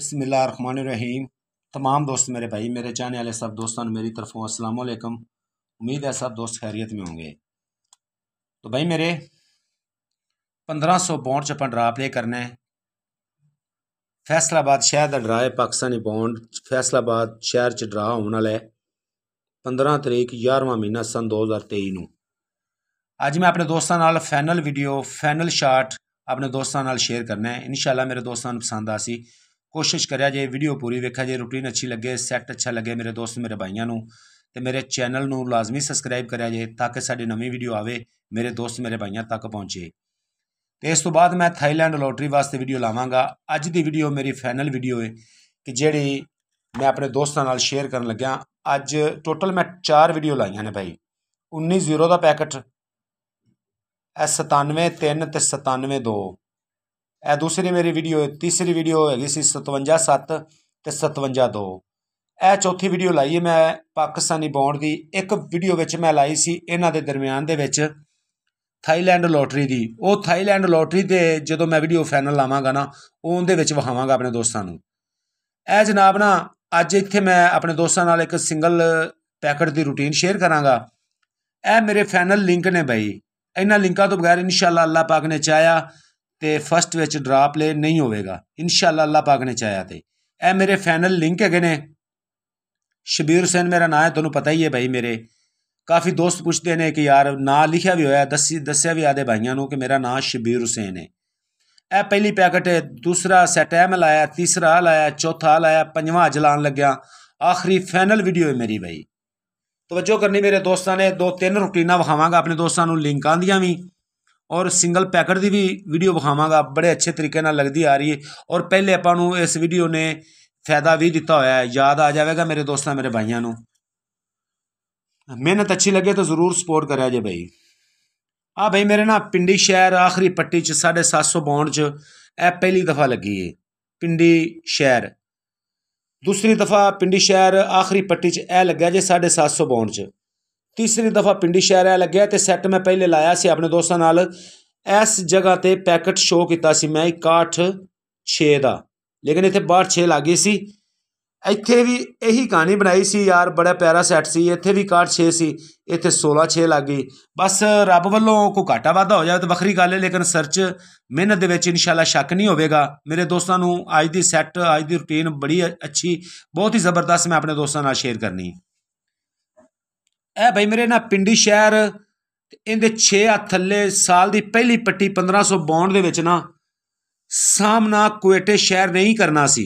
रहीम तमाम दोस्त मेरे भाई मेरे चाहने वाले सब दोस्तों ने मेरी तरफों असलकम उम्मीद है सब दोस्त खैरियत में होंगे तो भाई मेरे पंद्रह सौ बॉन्ड अपन ड्रा प्ले करना है फैसलाबाद शहर का ड्रा है पाकिस्तानी बॉन्ड फैसलाबाद शहर च ड्रा होने वाला है पंद्रह तरीक ग्यारहवा महीना सन दो हज़ार तेई न अज मैं अपने दोस्तों नाल वीडियो फैनल शार्ट अपने दोस्तों नाल शेयर करना है इन शाला मेरे दोस्तों पसंद आ सी ਕੋਸ਼ਿਸ਼ ਕਰਿਆ ਜੇ ਵੀਡੀਓ ਪੂਰੀ ਵੇਖਿਆ ਜੇ ਰੂਟੀਨ ਅੱਛੀ ਲੱਗੇ ਸੈੱਟ ਅੱਛਾ ਲੱਗੇ ਮੇਰੇ ਦੋਸਤ ਮੇਰੇ ਭਾਈਆਂ ਨੂੰ ਤੇ ਮੇਰੇ ਚੈਨਲ ਨੂੰ ਲਾਜ਼ਮੀ ਸਬਸਕ੍ਰਾਈਬ ਕਰਿਆ ਜੇ ਤਾਂ ਕਿ ਸਾਡੀ ਨਵੀਂ ਵੀਡੀਓ ਆਵੇ ਮੇਰੇ ਦੋਸਤ ਮੇਰੇ ਭਾਈਆਂ ਤੱਕ ਪਹੁੰਚੇ ਤੇ ਇਸ ਤੋਂ ਬਾਅਦ ਮੈਂ ਥਾਈਲੈਂਡ ਲੋਟਰੀ ਵਾਸਤੇ ਵੀਡੀਓ ਲਾਵਾਂਗਾ ਅੱਜ ਦੀ ਵੀਡੀਓ ਮੇਰੀ ਫਾਈਨਲ ਵੀਡੀਓ ਹੈ ਕਿ ਜਿਹੜੀ ਮੈਂ ਆਪਣੇ ਦੋਸਤਾਂ ਨਾਲ ਸ਼ੇਅਰ ਕਰਨ ਲੱਗਿਆ ਅੱਜ ਟੋਟਲ ਮੈਂ 4 ਵੀਡੀਓ ਲਾਈਆਂ ਨੇ ਭਾਈ 19 ਜ਼ੀਰੋ ਦਾ ਪੈਕਟ ਐ 97 3 ਤੇ 97 2 ਇਹ ਦੂਸਰੀ ਮੇਰੀ ਵੀਡੀਓ ਹੈ ਤੀਸਰੀ ਵੀਡੀਓ ਹੈਗੀ ਸੀ 577 ਤੇ 572 ਇਹ ਚੌਥੀ ਵੀਡੀਓ ਲਾਈ ਹੈ ਮੈਂ ਪਾਕਿਸਤਾਨੀ ਬੌਂਡ ਦੀ ਇੱਕ ਵੀਡੀਓ ਵਿੱਚ ਮੈਂ ਲਾਈ ਸੀ ਇਹਨਾਂ ਦੇ ਦਰਮਿਆਨ ਦੇ ਵਿੱਚ ਥਾਈਲੈਂਡ ਲੋਟਰੀ ਦੀ ਉਹ ਥਾਈਲੈਂਡ ਲੋਟਰੀ ਤੇ ਜਦੋਂ ਮੈਂ ਵੀਡੀਓ ਫਾਈਨਲ ਲਾਵਾਂਗਾ ਨਾ ਉਹ ਉਹਦੇ ਵਿੱਚ ਵਹਾਵਾਂਗਾ ਆਪਣੇ ਦੋਸਤਾਂ ਨੂੰ ਇਹ ਜਨਾਬ ਨਾ ਅੱਜ ਇੱਥੇ ਮੈਂ ਆਪਣੇ ਦੋਸਤਾਂ ਨਾਲ ਇੱਕ ਸਿੰਗਲ ਪੈਕਟ ਦੀ ਰੁਟੀਨ ਸ਼ੇਅਰ ਕਰਾਂਗਾ ਇਹ ਮੇਰੇ ਫਾਈਨਲ ਲਿੰਕ ਨੇ ਬਈ ਇਹਨਾਂ ਲਿੰਕਾਂ ਤੋਂ ਬਗੈਰ ਇਨਸ਼ਾਅੱਲਾ ਅੱਲਾਹ ਪਾਕ ਨੇ ਚਾਹਿਆ ਤੇ ਫਸਟ ਵਿੱਚ ਡਰਾ ਪਲੇ ਨਹੀਂ ਹੋਵੇਗਾ ਇਨਸ਼ਾਅੱਲਾ ਅੱਲਾਹ ਪਾਕ ਨੇ ਚਾਇਆ ਤੇ ਇਹ ਮੇਰੇ ਫਾਈਨਲ ਲਿੰਕ ਹੈਗੇ ਨੇ ਸ਼ਬੀਰ ਹੁਸੈਨ ਮੇਰਾ ਨਾਮ ਹੈ ਤੁਹਾਨੂੰ ਪਤਾ ਹੀ ਹੈ ਭਾਈ ਮੇਰੇ ਕਾਫੀ ਦੋਸਤ ਪੁੱਛਦੇ ਨੇ ਕਿ ਯਾਰ ਨਾਂ ਲਿਖਿਆ ਵੀ ਹੋਇਆ ਦੱਸੀ ਦੱਸਿਆ ਵੀ ਆਦੇ ਭਾਈਆਂ ਨੂੰ ਕਿ ਮੇਰਾ ਨਾਮ ਸ਼ਬੀਰ ਹੁਸੈਨ ਹੈ ਇਹ ਪਹਿਲੀ ਪੈਕਟ ਹੈ ਦੂਸਰਾ ਸੈਟ ਐਮ ਲਾਇਆ ਤੀਸਰਾ ਲਾਇਆ ਚੌਥਾ ਲਾਇਆ ਪੰਜਵਾਂ ਜਲਾਨ ਲੱਗਿਆ ਆਖਰੀ ਫਾਈਨਲ ਵੀਡੀਓ ਹੈ ਮੇਰੀ ਭਾਈ ਤਵੱਜੋ ਕਰਨੀ ਮੇਰੇ ਦੋਸਤਾਂ ਨੇ ਦੋ ਤਿੰਨ ਰੁਟੀਨਾਂ ਵਿਖਾਵਾਂਗਾ ਆਪਣੇ ਦੋਸਤਾਂ ਨੂੰ ਲਿੰਕਾਂ ਦੀਆਂ ਵੀ ਔਰ ਸਿੰਗਲ ਪੈਕਟ ਦੀ ਵੀ ਵੀਡੀਓ ਵਿਖਾਵਾਂਗਾ ਬੜੇ ਅੱਛੇ ਤਰੀਕੇ ਨਾਲ ਲੱਗਦੀ ਆ ਰਹੀ ਹੈ ਔਰ ਪਹਿਲੇ ਆਪਾਂ ਨੂੰ ਇਸ ਵੀਡੀਓ ਨੇ ਫਾਇਦਾ ਵੀ ਦਿੱਤਾ ਹੋਇਆ ਹੈ ਯਾਦ ਆ ਜਾਵੇਗਾ ਮੇਰੇ ਦੋਸਤਾਂ ਮੇਰੇ ਭਾਈਆਂ ਨੂੰ ਮਿਹਨਤ ਅੱਛੀ ਲੱਗੇ ਤਾਂ ਜ਼ਰੂਰ ਸਪੋਰਟ ਕਰਿਆ ਜੇ ਭਾਈ ਆ ਭਾਈ ਮੇਰੇ ਨਾਲ ਪਿੰਡੀ ਸ਼ਹਿਰ ਆਖਰੀ ਪੱਟੀ ਚ 752 ਚ ਇਹ ਪਹਿਲੀ ਦਫਾ ਲੱਗੀ ਏ ਪਿੰਡੀ ਸ਼ਹਿਰ ਦੂਸਰੀ ਦਫਾ ਪਿੰਡੀ ਸ਼ਹਿਰ ਆਖਰੀ ਪੱਟੀ ਚ ਇਹ ਲੱਗਿਆ ਜੇ 752 ਚ ਤੀਸਰੀ ਦਫਾ ਪਿੰਡੀ ਸ਼ਹਿਰ ਆ ਲੱਗਿਆ ਤੇ ਸੈੱਟ ਮੈਂ ਪਹਿਲੇ ਲਾਇਆ ਸੀ ਆਪਣੇ ਦੋਸਤਾਂ ਨਾਲ ਇਸ ਜਗ੍ਹਾ ਤੇ ਪੈਕਟ ਸ਼ੋ ਕੀਤਾ ਸੀ ਮੈਂ 61 6 ਦਾ ਲੇਕਿਨ ਇੱਥੇ ਬਾਹਰ 6 ਲੱਗੀ ਸੀ ਇੱਥੇ ਵੀ ਇਹੀ ਕਹਾਣੀ ਬਣਾਈ ਸੀ ਯਾਰ ਬੜਾ ਪਿਆਰਾ ਸੈੱਟ ਸੀ ਇੱਥੇ ਵੀ 61 6 ਸੀ ਇੱਥੇ 16 6 ਲੱਗੇ ਬਸ ਰੱਬ ਵੱਲੋਂ ਕੋ ਘਾਟਾ ਵਾਧਾ ਹੋ ਜਾਵੇ ਤਾਂ ਵੱਖਰੀ ਗੱਲ ਹੈ ਲੇਕਿਨ ਸਰਚ ਮਿਹਨਤ ਦੇ ਵਿੱਚ ਇਨਸ਼ਾਅੱਲਾ ਸ਼ੱਕ ਨਹੀਂ ਹੋਵੇਗਾ ਮੇਰੇ ਦੋਸਤਾਂ ਨੂੰ ਅੱਜ ਦੀ ਸੈੱਟ ਅੱਜ ਦੀ ਰੁਟੀਨ ਬੜੀ ਅੱਛੀ ਬਹੁਤ ਹੀ ਜ਼ਬਰਦਸਤ ਮੈਂ ਆਪਣੇ ਦੋਸਤਾਂ ਨਾਲ ਸ਼ੇਅਰ ਕਰਨੀ ਇਹ ਭਾਈ ਮੇਰੇ ਨਾਲ ਪਿੰਡੀ ਸ਼ਹਿਰ ਇਹਦੇ 6 ਹੱਥ ਥੱਲੇ ਸਾਲ ਦੀ ਪਹਿਲੀ ਪੱਟੀ 1552 ਦੇ ਵਿੱਚ ਨਾ ਸਾਹਮਣਾ ਕੁਇਟੇ ਸ਼ਹਿਰ ਨਹੀਂ ਕਰਨਾ ਸੀ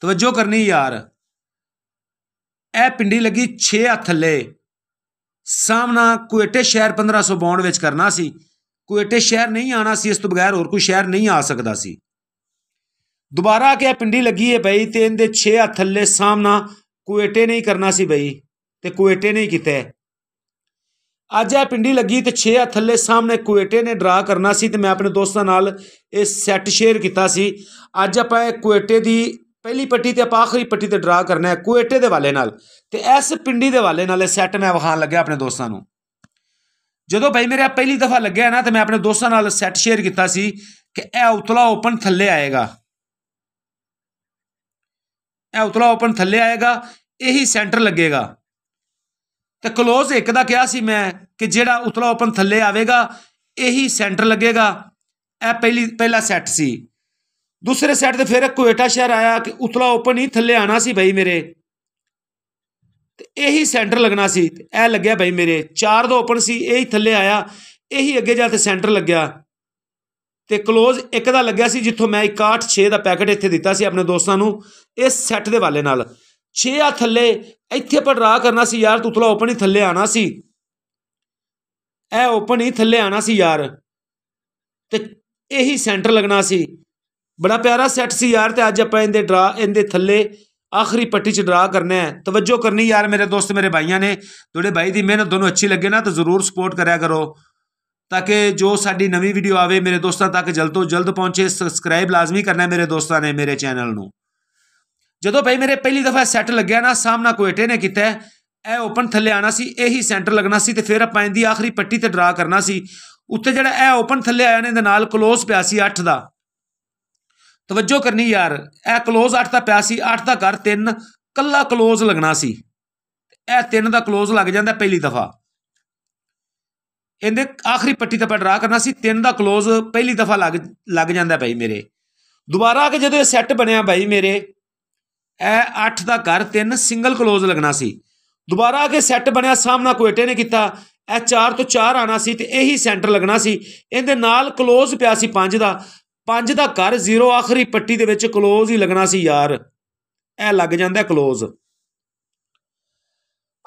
ਤਵੱਜੋ ਕਰਨੀ ਯਾਰ ਇਹ ਪਿੰਡੀ ਲੱਗੀ 6 ਹੱਥ ਥੱਲੇ ਸਾਹਮਣਾ ਕੁਇਟੇ ਸ਼ਹਿਰ 1552 ਵਿੱਚ ਕਰਨਾ ਸੀ ਕੁਇਟੇ ਸ਼ਹਿਰ ਨਹੀਂ ਆਣਾ ਸੀ ਇਸ ਤੋਂ ਬਗੈਰ ਹੋਰ ਕੋਈ ਸ਼ਹਿਰ ਨਹੀਂ ਆ ਸਕਦਾ ਸੀ ਦੁਬਾਰਾ ਕਿ ਇਹ ਪਿੰਡੀ ਲੱਗੀ ਹੈ ਭਈ ਤੇ ਇਹਦੇ 6 ਹੱਥ ਥੱਲੇ ਸਾਹਮਣਾ ਕੁਏਟੇ ਨਹੀਂ ਕਰਨਾ ਸੀ ਬਈ ਤੇ ਕੁਏਟੇ ਨਹੀਂ ਕੀਤਾ ਅੱਜ ਇਹ ਪਿੰਡੀ ਲੱਗੀ ਤੇ 6 ਆ ਥੱਲੇ ਸਾਹਮਣੇ ਕੁਏਟੇ ਨੇ ਡਰਾ ਕਰਨਾ ਸੀ ਤੇ ਮੈਂ ਆਪਣੇ ਦੋਸਤਾਂ ਨਾਲ ਇਹ ਸੈੱਟ ਸ਼ੇਅਰ ਕੀਤਾ ਸੀ ਅੱਜ ਆਪਾਂ ਇਹ ਕੁਏਟੇ ਦੀ ਪਹਿਲੀ ਪੱਟੀ ਤੇ ਆਪਾਂ ਆਖਰੀ ਪੱਟੀ ਤੇ ਡਰਾ ਕਰਨਾ ਹੈ ਕੁਏਟੇ ਦੇ ਵਾਲੇ ਨਾਲ ਤੇ ਇਸ ਪਿੰਡੀ ਦੇ ਵਾਲੇ ਨਾਲ ਇਹ ਸੈੱਟ ਮੈਂ ਵਿਖਾਣ ਲੱਗਿਆ ਆਪਣੇ ਦੋਸਤਾਂ ਨੂੰ ਜਦੋਂ ਭਾਈ ਮੇਰੇ ਪਹਿਲੀ ਦਫਾ ਲੱਗਿਆ ਨਾ ਤੇ ਮੈਂ ਆਪਣੇ ਦੋਸਤਾਂ ਨਾਲ ਸੈੱਟ ਸ਼ੇਅਰ ਕੀਤਾ ਸੀ ਕਿ ਇਹ ਉਤਲਾ ਓਪਨ ਥੱਲੇ ਆਏਗਾ ਇਹ ਉਤਲਾ ਓਪਨ ਥੱਲੇ ਆਏਗਾ ਇਹੀ ਸੈਂਟਰ ਲੱਗੇਗਾ ਤੇ ক্লোਜ਼ ਇੱਕ ਦਾ ਕਿਹਾ ਸੀ ਮੈਂ ਕਿ ਜਿਹੜਾ ਉਤਲਾ ਓਪਨ ਥੱਲੇ ਆਵੇਗਾ ਇਹੀ ਸੈਂਟਰ ਲੱਗੇਗਾ ਇਹ ਪਹਿਲੀ ਪਹਿਲਾ ਸੈੱਟ ਸੀ ਦੂਸਰੇ ਸੈੱਟ ਤੇ ਫਿਰ ਕੁਇਟਾ ਸ਼ਹਿਰ ਆਇਆ ਕਿ ਉਤਲਾ ਓਪਨ ਹੀ ਥੱਲੇ ਆਣਾ ਸੀ ਭਾਈ ਮੇਰੇ ਤੇ ਇਹੀ ਸੈਂਟਰ ਲੱਗਣਾ ਸੀ ਇਹ ਲੱਗਿਆ ਭਾਈ ਮੇਰੇ ਚਾਰ ਦਾ ਓਪਨ ਸੀ ਇਹੀ ਥੱਲੇ ਆਇਆ ਇਹੀ ਅੱਗੇ ਜਾ ਤੇ ਸੈਂਟਰ ਲੱਗਿਆ ਤੇ ਕਲੋਜ਼ ਇੱਕ ਦਾ ਲੱਗਿਆ ਸੀ ਜਿੱਥੋਂ ਮੈਂ 61 6 ਦਾ ਪੈਕੇਟ ਇੱਥੇ ਦਿੱਤਾ ਸੀ ਆਪਣੇ ਦੋਸਤਾਂ ਨੂੰ ਇਸ ਸੈੱਟ ਦੇ ਵਾਲੇ ਨਾਲ 6 ਆ ਥੱਲੇ ਇੱਥੇ ਡਰਾ ਕਰਨਾ ਸੀ ਯਾਰ ਤੂੰ ਤੁਤਲਾ ਓਪਨ ਹੀ ਥੱਲੇ ਆਣਾ ਸੀ ਇਹ ਓਪਨ ਹੀ ਥੱਲੇ ਆਣਾ ਸੀ ਯਾਰ ਤੇ ਇਹੀ ਸੈਂਟਰ ਲੱਗਣਾ ਸੀ ਬੜਾ ਪਿਆਰਾ ਸੈੱਟ ਸੀ ਯਾਰ ਤੇ ਅੱਜ ਆਪਾਂ ਇਹਦੇ ਡਰਾ ਇਹਦੇ ਥੱਲੇ ਆਖਰੀ ਪੱਟੀ 'ਚ ਡਰਾ ਕਰਨਾ ਹੈ ਤਵੱਜੋ ਕਰਨੀ ਯਾਰ ਮੇਰੇ ਦੋਸਤ ਮੇਰੇ ਭਾਈਆਂ ਨੇ ਤੁਹਾਡੇ ਭਾਈ ਦੀ ਮਿਹਨਤ ਦੋਨੋਂ ਅੱਛੀ ਲੱਗੇ ਨਾ ਤਾਂ ਜ਼ਰੂਰ ਸਪੋਰਟ ਕਰਿਆ ਕਰੋ ਤਾਂ ਕਿ ਜੋ ਸਾਡੀ ਨਵੀਂ ਵੀਡੀਓ ਆਵੇ ਮੇਰੇ ਦੋਸਤਾਂ ਤੱਕ ਜਲਦ ਤੋਂ ਜਲਦ ਪਹੁੰਚੇ ਸਬਸਕ੍ਰਾਈਬ ਲਾਜ਼ਮੀ ਕਰਨਾ ਮੇਰੇ ਦੋਸਤਾਂ ਨੇ ਮੇਰੇ ਚੈਨਲ ਨੂੰ ਜਦੋਂ ਭਾਈ ਮੇਰੇ ਪਹਿਲੀ ਦਫਾ ਸੈੱਟ ਲੱਗਿਆ ਨਾ ਸਾਹਮਣਾ ਕੋਇਟੇ ਨੇ ਕੀਤਾ ਐ ਓਪਨ ਥੱਲੇ ਆਣਾ ਸੀ ਇਹੀ ਸੈਂਟਰ ਲੱਗਣਾ ਸੀ ਤੇ ਫਿਰ ਆਪਾਂ ਇਹਦੀ ਆਖਰੀ ਪੱਟੀ ਤੇ ਡਰਾ ਕਰਨਾ ਸੀ ਉੱਤੇ ਜਿਹੜਾ ਐ ਓਪਨ ਥੱਲੇ ਆਇਆ ਨੇ ਦੇ ਨਾਲ ক্লোਜ਼ ਪਿਆ ਸੀ 8 ਦਾ ਤਵੱਜੋ ਕਰਨੀ ਯਾਰ ਐ ক্লোਜ਼ 8 ਦਾ ਪਿਆ ਸੀ 8 ਦਾ ਕਰ 3 ਕੱਲਾ ক্লোਜ਼ ਲੱਗਣਾ ਸੀ ਐ 3 ਦਾ ক্লোਜ਼ ਲੱਗ ਜਾਂਦਾ ਪਹਿਲੀ ਦਫਾ ਇਹਦੇ ਆਖਰੀ ਪੱਟੀ ਤੇ ਪੈ ਡਰਾ ਕਰਨਾ ਸੀ ਤਿੰਨ ਦਾ ক্লোਜ਼ ਪਹਿਲੀ ਦਫਾ ਲੱਗ ਲੱਗ ਜਾਂਦਾ ਭਾਈ ਮੇਰੇ ਦੁਬਾਰਾ ਆ ਕੇ ਜਦੋਂ ਇਹ ਸੈੱਟ ਬਣਿਆ ਭਾਈ ਮੇਰੇ ਐ 8 ਦਾ ਘਰ ਤਿੰਨ ਸਿੰਗਲ ক্লোਜ਼ ਲੱਗਣਾ ਸੀ ਦੁਬਾਰਾ ਆ ਕੇ ਸੈੱਟ ਬਣਿਆ ਸਾਹਮਣਾ ਕੋਇਟੇ ਨੇ ਕੀਤਾ ਇਹ 4 ਤੋਂ 4 ਆਣਾ ਸੀ ਤੇ ਇਹੀ ਸੈਂਟਰ ਲੱਗਣਾ ਸੀ ਇਹਦੇ ਨਾਲ ক্লোਜ਼ ਪਿਆ ਸੀ 5 ਦਾ 5 ਦਾ ਘਰ 0 ਆਖਰੀ ਪੱਟੀ ਦੇ ਵਿੱਚ ক্লোਜ਼ ਹੀ ਲੱਗਣਾ ਸੀ ਯਾਰ ਇਹ ਲੱਗ ਜਾਂਦਾ ক্লোਜ਼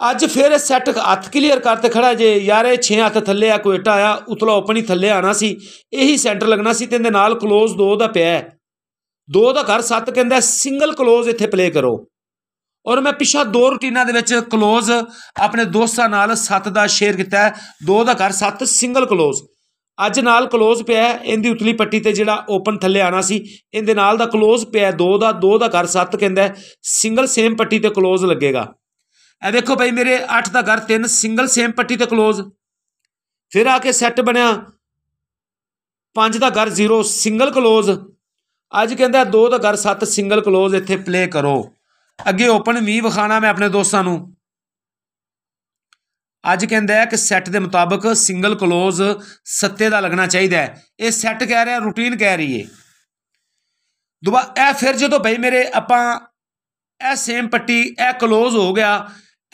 ਅੱਜ ਫਿਰ ਇਹ ਸੈੱਟ ਹੱਥ ਕਲੀਅਰ ਕਰਤੇ ਖੜਾ ਜੇ ਯਾਰ ਇਹ 6 ਹੱਥ ਥੱਲੇ ਆ ਟਾ ਆ ਉਤਲਾ ਓਪਨ ਹੀ ਥੱਲੇ ਆਣਾ ਸੀ ਇਹੀ ਸੈਂਟਰ ਲੱਗਣਾ ਸੀ ਤੇ ਇਹਦੇ ਨਾਲ ক্লোਜ਼ 2 ਦਾ ਪਿਆ ਦੋ ਦਾ ਘਰ 7 ਕਹਿੰਦਾ ਸਿੰਗਲ ক্লোਜ਼ ਇੱਥੇ ਪਲੇ ਕਰੋ ਔਰ ਮੈਂ ਪਿਛਾ ਦੋ ਰੁਟੀਨਾ ਦੇ ਵਿੱਚ ক্লোਜ਼ ਆਪਣੇ ਦੋਸਤਾਂ ਨਾਲ 7 ਦਾ ਸ਼ੇਅਰ ਕੀਤਾ ਦੋ ਦਾ ਘਰ 7 ਸਿੰਗਲ ক্লোਜ਼ ਅੱਜ ਨਾਲ ক্লোਜ਼ ਪਿਆ ਇਹਦੀ ਉਤਲੀ ਪੱਟੀ ਤੇ ਜਿਹੜਾ ਓਪਨ ਥੱਲੇ ਆਣਾ ਸੀ ਇਹਦੇ ਨਾਲ ਦਾ ক্লোਜ਼ ਪਿਆ 2 ਦਾ 2 ਦਾ ਘਰ 7 ਕਹਿੰਦਾ ਸਿੰਗਲ ਸੇਮ ਪੱਟੀ ਤੇ ক্লোਜ਼ ਲੱਗੇਗਾ ਇਹ ਦੇਖੋ ਭਾਈ ਮੇਰੇ 8 ਦਾ ਘਰ 3 ਸਿੰਗਲ ਸੇਮ ਪੱਟੀ ਤੇ ক্লোਜ਼ ਫਿਰ ਆ ਕੇ ਸੈੱਟ ਬਣਿਆ 5 ਦਾ ਘਰ 0 ਸਿੰਗਲ ক্লোਜ਼ ਅੱਜ ਕਹਿੰਦਾ 2 ਦਾ ਘਰ 7 ਸਿੰਗਲ ক্লোਜ਼ ਇੱਥੇ ਪਲੇ ਕਰੋ ਅੱਗੇ ਓਪਨ ਵੀ ਵਿਖਾਣਾ ਮੈਂ ਆਪਣੇ ਦੋਸਤਾਂ ਨੂੰ ਅੱਜ ਕਹਿੰਦਾ ਕਿ ਸੈੱਟ ਦੇ ਮੁਤਾਬਕ ਸਿੰਗਲ ক্লোਜ਼ ਸੱਤੇ ਦਾ ਲੱਗਣਾ ਚਾਹੀਦਾ ਹੈ ਇਹ ਸੈੱਟ ਕਹਿ ਰਿਹਾ ਰੂਟੀਨ ਕਹਿ ਰਹੀ ਏ ਦੁਬਾਰਾ ਇਹ ਫਿਰ ਜਦੋਂ ਭਾਈ ਮੇਰੇ ਆਪਾਂ ਇਹ ਸੇਮ ਪੱਟੀ ਇਹ ক্লোਜ਼ ਹੋ ਗਿਆ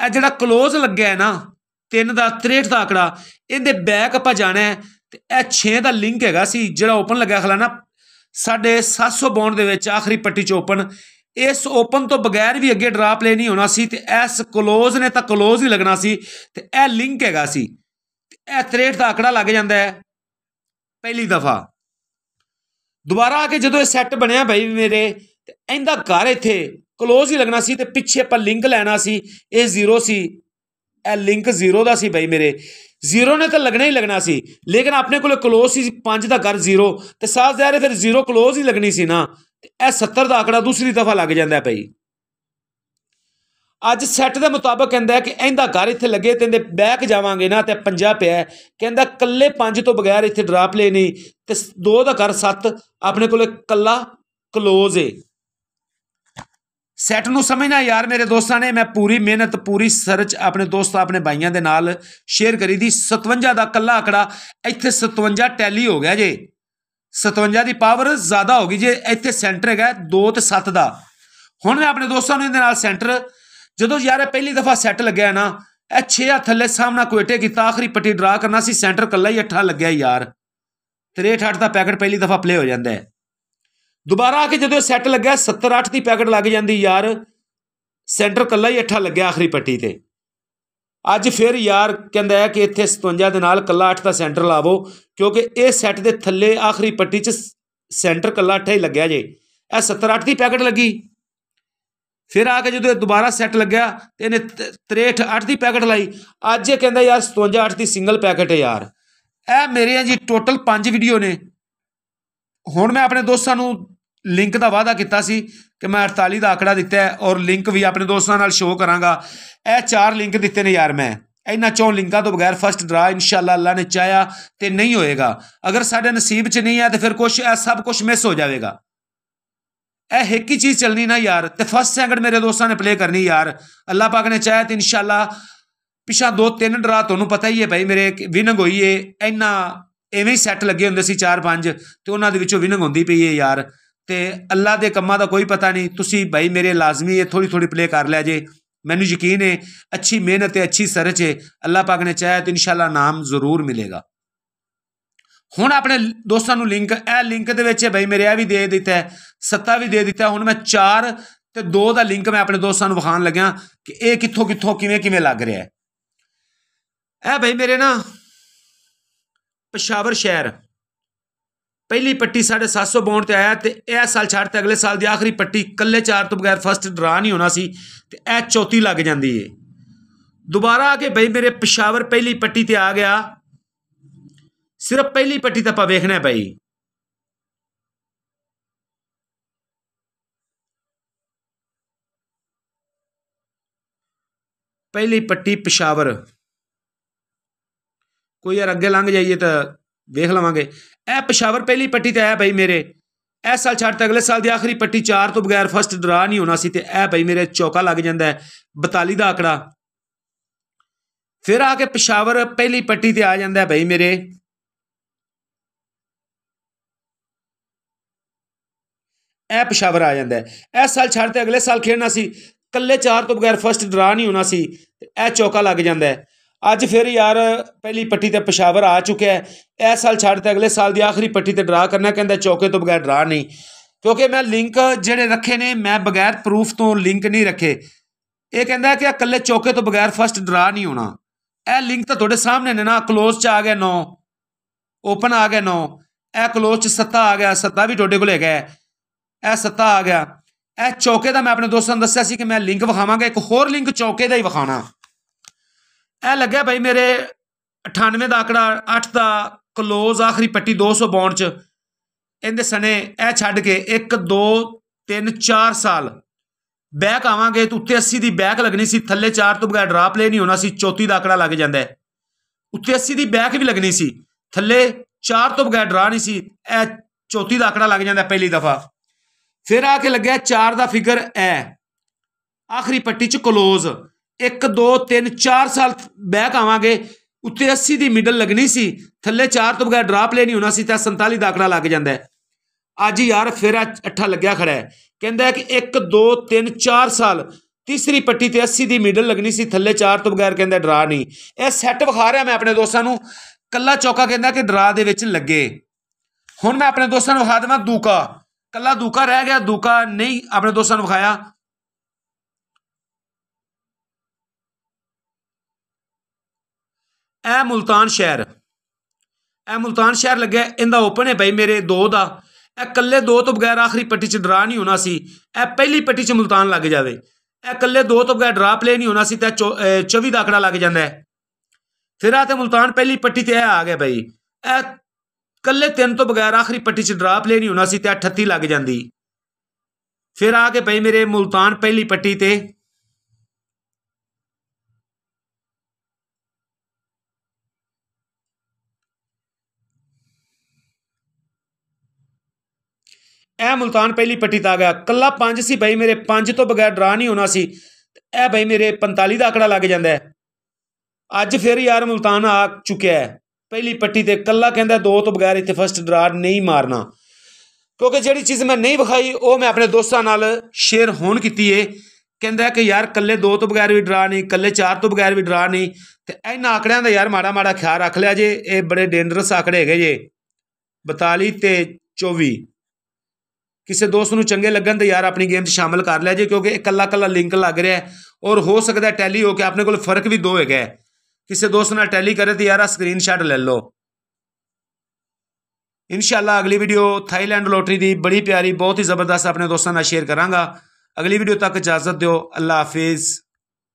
ਇਹ ਜਿਹੜਾ ਕਲੋਜ਼ ਲੱਗਿਆ ਹੈ ਨਾ 3 ਦਾ 63 ਦਾ ਆਕੜਾ ਇਹਦੇ ਬੈਕ ਆਪਾਂ ਜਾਣਾ ਹੈ ਤੇ ਇਹ 6 ਦਾ ਲਿੰਕ ਹੈਗਾ ਸੀ ਜਿਹੜਾ ਓਪਨ ਲੱਗਿਆ ਖਲਾਣਾ ਸਾਡੇ 752 ਦੇ ਵਿੱਚ ਆਖਰੀ ਪੱਟੀ 'ਚ ਓਪਨ ਇਸ ਓਪਨ ਤੋਂ ਬਗੈਰ ਵੀ ਅੱਗੇ ਡਰਾਪ ਲੈ ਨਹੀਂ ਹੋਣਾ ਸੀ ਤੇ ਇਸ ਕਲੋਜ਼ ਨੇ ਤਾਂ ਕਲੋਜ਼ ਹੀ ਲੱਗਣਾ ਸੀ ਤੇ ਇਹ ਲਿੰਕ ਹੈਗਾ ਸੀ ਇਹ 63 ਦਾ ਆਕੜਾ ਲੱਗ ਜਾਂਦਾ ਹੈ ਪਹਿਲੀ ਦਫਾ ਦੁਬਾਰਾ ਆ ਕੇ ਜਦੋਂ ਇਹ ਸੈੱਟ ਬਣਿਆ ਭਾਈ ਮੇਰੇ ਤੇ ਇਹਦਾ ਘਰ ਇੱਥੇ ক্লোਜ਼ ਹੀ ਲੱਗਣਾ ਸੀ ਤੇ ਪਿੱਛੇ ਆਪਾਂ ਲਿੰਕ ਲੈਣਾ ਸੀ ਇਹ ਜ਼ੀਰੋ ਸੀ ਇਹ ਲਿੰਕ ਜ਼ੀਰੋ ਦਾ ਸੀ ਬਈ ਮੇਰੇ ਜ਼ੀਰੋ ਨੇ ਤਾਂ ਲੱਗਣਾ ਹੀ ਲੱਗਣਾ ਸੀ ਲੇਕਿਨ ਆਪਣੇ ਕੋਲੇ ক্লোਜ਼ ਸੀ 5 ਦਾ ਘਰ ਜ਼ੀਰੋ ਤੇ ਸਾਫ ਜ਼ਾਹਿਰ ਹੈ ਫਿਰ ਜ਼ੀਰੋ ক্লোਜ਼ ਹੀ ਲੱਗਣੀ ਸੀ ਨਾ ਇਹ 70 ਦਾ ਆંકੜਾ ਦੂਸਰੀ ਦਫਾ ਲੱਗ ਜਾਂਦਾ ਹੈ ਅੱਜ ਸੈੱਟ ਦੇ ਮੁਤਾਬਕ ਕਹਿੰਦਾ ਕਿ ਇਹਦਾ ਘਰ ਇੱਥੇ ਲੱਗੇ ਤੇ ਇਹਦੇ ਬੈਕ ਜਾਵਾਂਗੇ ਨਾ ਤੇ 50 ਪਿਆ ਕਹਿੰਦਾ ਕੱਲੇ 5 ਤੋਂ ਬਗੈਰ ਇੱਥੇ ਡਰਾਪ ਲੈਣੀ ਤੇ 2 ਦਾ ਘਰ 7 ਆਪਣੇ ਕੋਲੇ ਕੱਲਾ ক্লোਜ਼ ਏ ਸੈਟ ਨੂੰ ਸਮਝਣਾ ਯਾਰ ਮੇਰੇ ਦੋਸਤਾਂ ਨੇ ਮੈਂ ਪੂਰੀ ਮਿਹਨਤ ਪੂਰੀ ਸਰਚ ਆਪਣੇ ਦੋਸਤ ਆਪਣੇ ਭਾਈਆਂ ਦੇ ਨਾਲ ਸ਼ੇਅਰ ਕਰੀ ਦੀ 57 ਦਾ ਕੱਲਾ ਅਕੜਾ ਇੱਥੇ 57 ਟੈਲੀ ਹੋ ਗਿਆ ਜੇ 57 ਦੀ ਪਾਵਰ ਜ਼ਿਆਦਾ ਹੋ ਗਈ ਜੇ ਇੱਥੇ ਸੈਂਟਰ ਹੈਗਾ 2 ਤੇ 7 ਦਾ ਹੁਣ ਮੈਂ ਆਪਣੇ ਦੋਸਤਾਂ ਨੂੰ ਇਹਦੇ ਨਾਲ ਸੈਂਟਰ ਜਦੋਂ ਯਾਰ ਇਹ ਪਹਿਲੀ ਦਫਾ ਸੈੱਟ ਲੱਗਿਆ ਨਾ ਇਹ 6 ਆ ਥੱਲੇ ਸਾਹਮਣਾ ਕੁਇਟੇ ਕੀ ਆਖਰੀ ਪੱਟੀ ਡਰਾ ਕਰਨਾ ਸੀ ਸੈਂਟਰ ਕੱਲਾ ਹੀ ਅੱਠਾ ਲੱਗਿਆ ਯਾਰ 63 8 ਦਾ ਪੈਕਟ ਪਹਿਲੀ ਦਫਾ ਪਲੇ ਹੋ ਜਾਂਦਾ ਹੈ ਦੁਬਾਰਾ ਆ ਕੇ ਜਦੋਂ ਸੈੱਟ ਲੱਗਿਆ 70 8 ਦੀ ਪੈਕਟ ਲੱਗ ਜਾਂਦੀ ਯਾਰ ਸੈਂਟਰ ਕੱਲਾ ਹੀ ਅੱਠਾ ਲੱਗਿਆ ਆਖਰੀ ਪੱਟੀ ਤੇ ਅੱਜ ਫਿਰ ਯਾਰ ਕਹਿੰਦਾ ਹੈ ਕਿ ਇੱਥੇ 57 ਦੇ ਨਾਲ ਕੱਲਾ 8 ਦਾ ਸੈਂਟਰ ਲਾਵੋ ਕਿਉਂਕਿ ਇਹ ਸੈੱਟ ਦੇ ਥੱਲੇ ਆਖਰੀ ਪੱਟੀ 'ਚ ਸੈਂਟਰ ਕੱਲਾ ਅੱਠਾ ਹੀ ਲੱਗਿਆ ਜੇ ਇਹ 70 8 ਦੀ ਪੈਕਟ ਲੱਗੀ ਫਿਰ ਆ ਕੇ ਜਦੋਂ ਦੁਬਾਰਾ ਸੈੱਟ ਲੱਗਿਆ ਤੇ ਇਹਨੇ 63 8 ਦੀ ਪੈਕਟ ਲਾਈ ਅੱਜ ਇਹ ਕਹਿੰਦਾ ਯਾਰ 57 8 ਦੀ ਸਿੰਗਲ ਪੈਕਟ ਹੈ ਯਾਰ ਇਹ ਮੇਰੇ ਆ ਜੀ ਟੋਟਲ 5 ਵੀਡੀਓ ਨੇ ਹੁਣ ਮੈਂ ਆਪਣੇ ਦੋਸਤਾਂ ਨੂੰ ਲਿੰਕ ਦਾ ਵਾਅਦਾ ਕੀਤਾ ਸੀ ਕਿ ਮੈਂ 48 ਦਾ ਆਕੜਾ ਦਿੱਤਾ ਹੈ ਔਰ ਲਿੰਕ ਵੀ ਆਪਣੇ ਦੋਸਤਾਂ ਨਾਲ ਸ਼ੋਅ ਕਰਾਂਗਾ ਇਹ ਚਾਰ ਲਿੰਕ ਦਿੱਤੇ ਨੇ ਯਾਰ ਮੈਂ ਇਹਨਾਂ ਚੋਂ ਲਿੰਕਾਂ ਤੋਂ ਬਗੈਰ ਫਸਟ ਡਰਾ ਇਨਸ਼ਾਅੱਲਾ ਅੱਲਾ ਨੇ ਚਾਇਆ ਤੇ ਨਹੀਂ ਹੋਏਗਾ ਅਗਰ ਸਾਡੇ ਨਸੀਬ 'ਚ ਨਹੀਂ ਆ ਤੇ ਫਿਰ ਕੁਝ ਇਹ ਸਭ ਕੁਝ ਮਿਸ ਹੋ ਜਾਵੇਗਾ ਇਹ ਇੱਕ ਹੀ ਚੀਜ਼ ਚੱਲਣੀ ਨਾ ਯਾਰ ਤੇ ਫਸਟ ਸੈਂਗੜ ਮੇਰੇ ਦੋਸਤਾਂ ਨੇ ਪਲੇ ਕਰਨੀ ਯਾਰ ਅੱਲਾ ਪਾਕ ਨੇ ਚਾਇਆ ਤੇ ਇਨਸ਼ਾਅੱਲਾ ਪਿਛਾ ਦੋ ਤਿੰਨ ਡਰਾ ਤੁਹਾਨੂੰ ਪਤਾ ਹੀ ਹੈ ਭਾਈ ਮੇਰੇ ਵਿਨੰਗ ਹੋਈ ਏ ਇੰਨਾ ਐਵੇਂ ਸੈੱਟ ਲੱਗੇ ਹੁੰਦੇ ਸੀ 4-5 ਤੇ ਉਹਨਾਂ ਦੇ ਵਿੱਚੋਂ ਵਿਨੰਗ ਹੁੰਦੀ ਪਈ ਏ ਯਾਰ ਤੇ ਅੱਲਾ ਦੇ ਕੰਮਾਂ ਦਾ ਕੋਈ ਪਤਾ ਨਹੀਂ ਤੁਸੀਂ ਭਾਈ ਮੇਰੇ ਲਾਜ਼ਮੀ ਇਹ ਥੋੜੀ ਥੋੜੀ ਪਲੇ ਕਰ ਲਿਆ ਜੇ ਮੈਨੂੰ ਯਕੀਨ ਹੈ ਅੱਛੀ ਮਿਹਨਤ ਹੈ ਅੱਛੀ ਸਰਚ ਹੈ ਅੱਲਾ ਪਾਕ ਨੇ ਚਾਹਿਆ ਤੇ ਇਨਸ਼ਾਅੱਲਾ ਨਾਮ ਜ਼ਰੂਰ ਮਿਲੇਗਾ ਹੁਣ ਆਪਣੇ ਦੋਸਤਾਂ ਨੂੰ ਲਿੰਕ ਇਹ ਲਿੰਕ ਦੇ ਵਿੱਚ ਭਾਈ ਮੇਰੇ ਆ ਵੀ ਦੇ ਦਿੱਤਾ ਹੈ ਸੱਤਾ ਵੀ ਦੇ ਦਿੱਤਾ ਹੁਣ ਮੈਂ 4 ਤੇ 2 ਦਾ ਲਿੰਕ ਮੈਂ ਆਪਣੇ ਦੋਸਤਾਂ ਨੂੰ ਵਿਖਾਣ ਲੱਗਿਆ ਕਿ ਇਹ ਕਿੱਥੋਂ ਕਿੱਥੋਂ ਕਿਵੇਂ ਕਿਵੇਂ ਲੱਗ ਰਿਹਾ ਹੈ ਇਹ ਭਾਈ ਮੇਰੇ ਨਾ ਪਸ਼ਾਵਰ ਸ਼ਹਿਰ ਪਹਿਲੀ ਪੱਟੀ 752 ਤੇ ਆਇਆ ਤੇ ਇਹ ਸਾਲ ਛੱਡ ਤੇ ਅਗਲੇ ਸਾਲ ਦੀ ਆਖਰੀ ਪੱਟੀ ਕੱਲੇ ਚਾਰ ਤੋਂ ਬਗੈਰ ਫਸਟ ਡਰਾ ਨਹੀਂ ਹੋਣਾ ਸੀ ਤੇ ਇਹ ਚੌਥੀ ਲੱਗ ਜਾਂਦੀ ਏ ਦੁਬਾਰਾ ਆ ਕੇ ਬਈ ਮੇਰੇ ਪਸ਼ਾਵਰ ਪਹਿਲੀ ਪੱਟੀ ਤੇ ਆ ਗਿਆ ਸਿਰਫ ਪਹਿਲੀ ਪੱਟੀ ਤਾਂ ਆਪਾਂ ਵੇਖਣਾ ਭਾਈ ਪਹਿਲੀ ਪੱਟੀ ਪਸ਼ਾਵਰ ਕੋਈ ਯਾਰ ਅੱਗੇ ਲੰਘ ਜਾਈਏ ਤਾਂ ਵੇਖ ਲਵਾਂਗੇ ਇਹ ਪਸ਼ਾਵਰ ਪਹਿਲੀ ਪੱਟੀ ਤੇ ਆਇਆ ਭਾਈ ਮੇਰੇ ਇਸ ਸਾਲ ਛੱਡ ਤੇ ਅਗਲੇ ਸਾਲ ਦੀ ਆਖਰੀ ਪੱਟੀ 4 ਤੋਂ ਬਗੈਰ ਫਸਟ ਡਰਾ ਨਹੀਂ ਹੋਣਾ ਸੀ ਤੇ ਇਹ ਭਾਈ ਮੇਰੇ ਚੌਕਾ ਲੱਗ ਜਾਂਦਾ ਹੈ 42 ਦਾ ਆਕੜਾ ਫਿਰ ਆ ਕੇ ਪਸ਼ਾਵਰ ਪਹਿਲੀ ਪੱਟੀ ਤੇ ਆ ਜਾਂਦਾ ਭਾਈ ਮੇਰੇ ਇਹ ਪਸ਼ਾਵਰ ਆ ਜਾਂਦਾ ਹੈ ਇਸ ਸਾਲ ਛੱਡ ਤੇ ਅਗਲੇ ਸਾਲ ਖੇਡਣਾ ਸੀ ਕੱਲੇ 4 ਤੋਂ ਬਗੈਰ ਫਸਟ ਡਰਾ ਨਹੀਂ ਹੋਣਾ ਸੀ ਇਹ ਚੌਕਾ ਲੱਗ ਜਾਂਦਾ ਹੈ ਅੱਜ ਫਿਰ ਯਾਰ ਪਹਿਲੀ ਪੱਟੀ ਤੇ ਪਸ਼ਾਵਰ ਆ ਚੁੱਕਿਆ ਹੈ ਇਸ ਸਾਲ ਛੱਡ ਤੇ ਅਗਲੇ ਸਾਲ ਦੀ ਆਖਰੀ ਪੱਟੀ ਤੇ ਡਰਾ ਕਰਨਾ ਕਹਿੰਦਾ ਚੌਕੇ ਤੋਂ ਬਗੈਰ ਡਰਾ ਨਹੀਂ ਕਿਉਂਕਿ ਮੈਂ ਲਿੰਕ ਜਿਹੜੇ ਰੱਖੇ ਨੇ ਮੈਂ ਬਗੈਰ ਪ੍ਰੂਫ ਤੋਂ ਲਿੰਕ ਨਹੀਂ ਰੱਖੇ ਇਹ ਕਹਿੰਦਾ ਕਿ ਇਕੱਲੇ ਚੌਕੇ ਤੋਂ ਬਗੈਰ ਫਸਟ ਡਰਾ ਨਹੀਂ ਹੋਣਾ ਇਹ ਲਿੰਕ ਤਾਂ ਤੁਹਾਡੇ ਸਾਹਮਣੇ ਨੇ ਨਾ ক্লোਜ਼ ਚ ਆ ਗਿਆ ਨੋ ਓਪਨ ਆ ਗਿਆ ਨੋ ਇਹ ক্লোਜ਼ ਚ ਸੱਤਾ ਆ ਗਿਆ ਸੱਤਾ ਵੀ ਤੁਹਾਡੇ ਕੋਲ ਹੈਗਾ ਇਹ ਸੱਤਾ ਆ ਗਿਆ ਇਹ ਚੌਕੇ ਦਾ ਮੈਂ ਆਪਣੇ ਦੋਸਤਾਂ ਨੂੰ ਦੱਸਿਆ ਸੀ ਕਿ ਮੈਂ ਲਿੰਕ ਵਿਖਾਵਾਂਗਾ ਇੱਕ ਹੋਰ ਲਿੰਕ ਚੌਕੇ ਦਾ ਹੀ ਵਿਖਾਣਾ ਇਹ ਲੱਗਿਆ ਭਾਈ ਮੇਰੇ 98 ਦਾ ਅਕੜਾ 8 ਦਾ ক্লোਜ਼ ਆਖਰੀ ਪੱਟੀ 252 ਚ ਇਹਦੇ ਸਣੇ ਇਹ ਛੱਡ ਕੇ 1 2 3 4 ਸਾਲ ਬੈਕ ਆਵਾਂਗੇ ਤੇ ਉੱਤੇ 80 ਦੀ ਬੈਕ ਲੱਗਣੀ ਸੀ ਥੱਲੇ 4 ਤੋਂ ਬਗੈਰ ਡਰਾਪ ਲੈ ਨਹੀਂ ਹੋਣਾ ਸੀ 34 ਦਾ ਅਕੜਾ ਲੱਗ ਜਾਂਦਾ ਹੈ ਉੱਤੇ 80 ਦੀ ਬੈਕ ਵੀ ਲੱਗਣੀ ਸੀ ਥੱਲੇ 4 ਤੋਂ ਬਗੈਰ ਡਰਾ ਨਹੀਂ ਸੀ ਇਹ 34 ਦਾ ਅਕੜਾ ਲੱਗ ਜਾਂਦਾ ਪਹਿਲੀ ਦਫਾ ਫਿਰ ਆ ਕੇ ਲੱਗਿਆ 4 ਦਾ ਫਿਗਰ ਐ ਆਖਰੀ ਪੱਟੀ ਚ ক্লোਜ਼ 1 2 3 4 ਸਾਲ ਬੈਕ ਆਵਾਂਗੇ ਉੱਤੇ 80 ਦੀ ਮਿਡਲ ਲੱਗਣੀ ਸੀ ਥੱਲੇ 4 ਤੋਂ ਬਗੈਰ ਡਰਾਪ ਲੈਣੀ ਹੋਣਾ ਸੀ ਤਾਂ 47 ਦਾ ਆਕੜਾ ਲੱਗ ਜਾਂਦਾ ਅੱਜ ਯਾਰ ਫਿਰ ਅੱਠਾ ਲੱਗਿਆ ਖੜਾ ਹੈ ਕਹਿੰਦਾ ਹੈ ਕਿ 1 2 3 4 ਸਾਲ ਤੀਸਰੀ ਪੱਟੀ ਤੇ 80 ਦੀ ਮਿਡਲ ਲੱਗਣੀ ਸੀ ਥੱਲੇ 4 ਤੋਂ ਬਗੈਰ ਕਹਿੰਦਾ ਡਰਾ ਨਹੀਂ ਇਹ ਸੈੱਟ ਵਿਖਾ ਰਿਹਾ ਮੈਂ ਆਪਣੇ ਦੋਸਤਾਂ ਨੂੰ ਕੱਲਾ ਚੌਕਾ ਕਹਿੰਦਾ ਕਿ ਡਰਾ ਦੇ ਵਿੱਚ ਲੱਗੇ ਹੁਣ ਮੈਂ ਆਪਣੇ ਦੋਸਤਾਂ ਨੂੰ ਵਿਖਾ ਦਵਾਂ ਦੂਕਾ ਕੱਲਾ ਦੂਕਾ ਰਹਿ ਗਿਆ ਦੂਕਾ ਨਹੀਂ ਆਪਣੇ ਦੋਸਤਾਂ ਨੂੰ ਵਿਖਾਇਆ ਇਹ ਮੁਲਤਾਨ ਸ਼ਹਿਰ ਇਹ ਮੁਲਤਾਨ ਸ਼ਹਿਰ ਲੱਗਿਆ ਇਹਦਾ ਓਪਨ ਹੈ ਭਾਈ ਮੇਰੇ ਦੋ ਦਾ ਇਹ ਕੱਲੇ ਦੋ ਤੋਂ ਬਗੈਰ ਆਖਰੀ ਪੱਟੀ 'ਚ ਡਰਾ ਨਹੀਂ ਹੋਣਾ ਸੀ ਇਹ ਪਹਿਲੀ ਪੱਟੀ 'ਚ ਮੁਲਤਾਨ ਲੱਗ ਜਾਵੇ ਇਹ ਕੱਲੇ ਦੋ ਤੋਂ ਬਗੈਰ ਡਰਾ ਪਲੇ ਨਹੀਂ ਹੋਣਾ ਸੀ ਤਾਂ 24 ਦਾ ਅਕੜਾ ਲੱਗ ਜਾਂਦਾ ਫਿਰ ਆ ਤੇ ਮੁਲਤਾਨ ਪਹਿਲੀ ਪੱਟੀ ਤੇ ਆ ਗਿਆ ਭਾਈ ਇਹ ਕੱਲੇ ਤਿੰਨ ਤੋਂ ਬਗੈਰ ਆਖਰੀ ਪੱਟੀ 'ਚ ਡਰਾ ਪਲੇ ਨਹੀਂ ਹੋਣਾ ਸੀ ਤੇ 38 ਲੱਗ ਜਾਂਦੀ ਫਿਰ ਆ ਕੇ ਭਾਈ ਮੇਰੇ ਮੁਲਤਾਨ ਪਹਿਲੀ ਪੱਟੀ ਤੇ ਇਹ ਮਲਤਾਨ ਪਹਿਲੀ ਪੱਟੀ ਤਾਂ ਆ ਗਿਆ ਕੱਲਾ 5 ਸੀ ਬਈ ਮੇਰੇ 5 ਤੋਂ ਬਗੈਰ ਡਰਾ ਨਹੀਂ ਹੋਣਾ ਸੀ ਇਹ ਬਈ ਮੇਰੇ 45 ਦਾ ਆਕੜਾ ਲੱਗ ਜਾਂਦਾ ਅੱਜ ਫਿਰ ਯਾਰ ਮਲਤਾਨ ਆ ਚੁੱਕਿਆ ਹੈ ਪਹਿਲੀ ਪੱਟੀ ਤੇ ਕੱਲਾ ਕਹਿੰਦਾ ਦੋ ਤੋਂ ਬਗੈਰ ਇੱਥੇ ਫਸਟ ਡਰਾ ਨਹੀਂ ਮਾਰਨਾ ਕਿਉਂਕਿ ਜਿਹੜੀ ਚੀਜ਼ ਮੈਂ ਨਹੀਂ ਵਿਖਾਈ ਉਹ ਮੈਂ ਆਪਣੇ ਦੋਸਤਾਂ ਨਾਲ ਸ਼ੇਅਰ ਹੋਣ ਕੀਤੀ ਏ ਕਹਿੰਦਾ ਕਿ ਯਾਰ ਕੱਲੇ ਦੋ ਤੋਂ ਬਗੈਰ ਵੀ ਡਰਾ ਨਹੀਂ ਕੱਲੇ ਚਾਰ ਤੋਂ ਬਗੈਰ ਵੀ ਡਰਾ ਨਹੀਂ ਤੇ ਇਹਨਾਂ ਆਕੜਿਆਂ ਦਾ ਯਾਰ ਮਾੜਾ ਮਾੜਾ ਖਿਆਲ ਰੱਖ ਲਿਆ ਜੇ ਇਹ ਬੜੇ ਡੇਂਜਰਸ ਆਕੜੇ ਹੈਗੇ ਜੇ 42 ਤੇ 24 ਕਿਸੇ ਦੋਸਤ ਨੂੰ ਚੰਗੇ ਲੱਗਣ ਤੇ ਯਾਰ ਆਪਣੀ ਗੇਮ 'ਚ ਸ਼ਾਮਲ ਕਰ ਲਿਆ ਜੇ ਕਿਉਂਕਿ ਇਕੱਲਾ ਇਕੱਲਾ ਲਿੰਕ ਲੱਗ ਰਿਹਾ ਔਰ ਹੋ ਸਕਦਾ ਟੈਲੀ ਹੋ ਕੇ ਆਪਣੇ ਕੋਲ ਫਰਕ ਵੀ ਦੋ ਹੈਗਾ ਕਿਸੇ ਦੋਸਤ ਨਾਲ ਟੈਲੀ ਕਰੇ ਤੇ ਯਾਰ ਆ ਸਕਰੀਨਸ਼ਾਟ ਲੈ ਲਓ ਇਨਸ਼ਾਅੱਲਾ ਅਗਲੀ ਵੀਡੀਓ ਥਾਈਲੈਂਡ ਲੋਟਰੀ ਦੀ ਬੜੀ ਪਿਆਰੀ ਬਹੁਤ ਹੀ ਜ਼ਬਰਦਸਤ ਆਪਣੇ ਦੋਸਤਾਂ ਨਾਲ ਸ਼ੇਅਰ ਕਰਾਂਗਾ ਅਗਲੀ ਵੀਡੀਓ ਤੱਕ ਇਜਾਜ਼ਤ ਦਿਓ ਅੱਲਾ ਹਾਫਿਜ਼